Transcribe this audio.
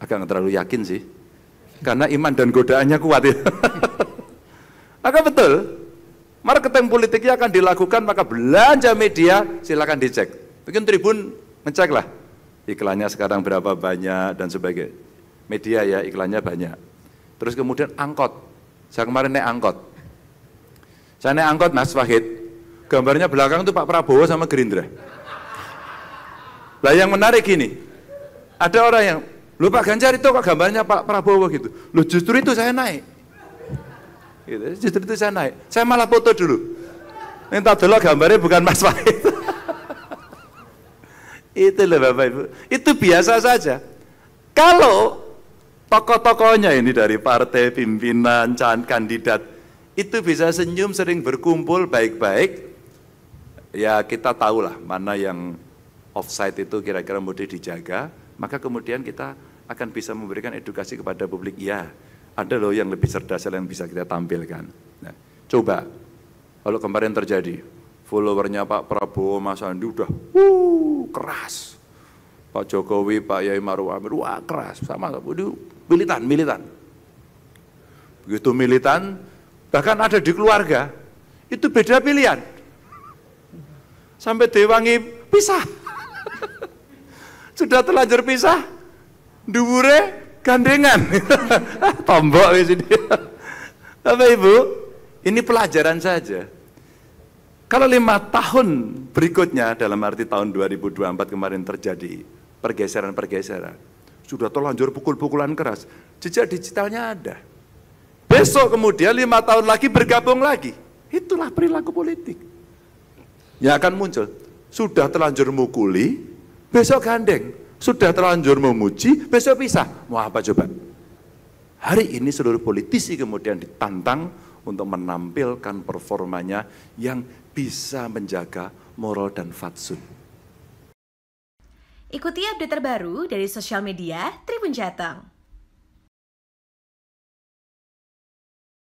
Agak nggak terlalu yakin sih. Karena iman dan godaannya kuat ya. maka betul, marketing politiknya akan dilakukan, maka belanja media silakan dicek. Bikin tribun, ngecek lah. Iklannya sekarang berapa banyak dan sebagainya. Media ya, iklannya banyak. Terus kemudian angkot. Saya kemarin naik angkot. Saya naik angkot Mas Wahid. Gambarnya belakang itu Pak Prabowo sama Gerindra. Lah yang menarik ini ada orang yang Lu Pak Ganjar itu kok gambarnya Pak Prabowo gitu. Loh justru itu saya naik. Gitu, justru itu saya naik. Saya malah foto dulu. Ini tak dulu gambarnya bukan Mas Pak itu. itu loh Bapak Ibu. Itu biasa saja. Kalau tokoh-tokohnya ini dari partai, pimpinan, can kandidat itu bisa senyum sering berkumpul baik-baik ya kita tahulah mana yang offside itu kira-kira mudah dijaga maka kemudian kita akan bisa memberikan edukasi kepada publik. Ya, ada loh yang lebih cerdas yang bisa kita tampilkan. Nah, coba, kalau kemarin terjadi, followernya Pak Prabowo, Mas Andi udah wuh, keras. Pak Jokowi, Pak Yai Maru Amir, wah keras, sama, itu militan, militan. Begitu militan, bahkan ada di keluarga, itu beda pilihan. Sampai Dewangi pisah. Sudah terlanjur pisah, dubure gandengan. Tombok di sini. Apa Ibu? Ini pelajaran saja. Kalau lima tahun berikutnya dalam arti tahun 2024 kemarin terjadi pergeseran-pergeseran. Sudah terlanjur pukul-pukulan keras. Jejak digitalnya ada. Besok kemudian lima tahun lagi bergabung lagi. Itulah perilaku politik. Yang akan muncul. Sudah terlanjur mukuli, besok gandeng sudah terlanjur memuji, besok pisah. Mau apa coba? Hari ini seluruh politisi kemudian ditantang untuk menampilkan performanya yang bisa menjaga moral dan fatsun. Ikuti update terbaru dari sosial media Tribun Jateng.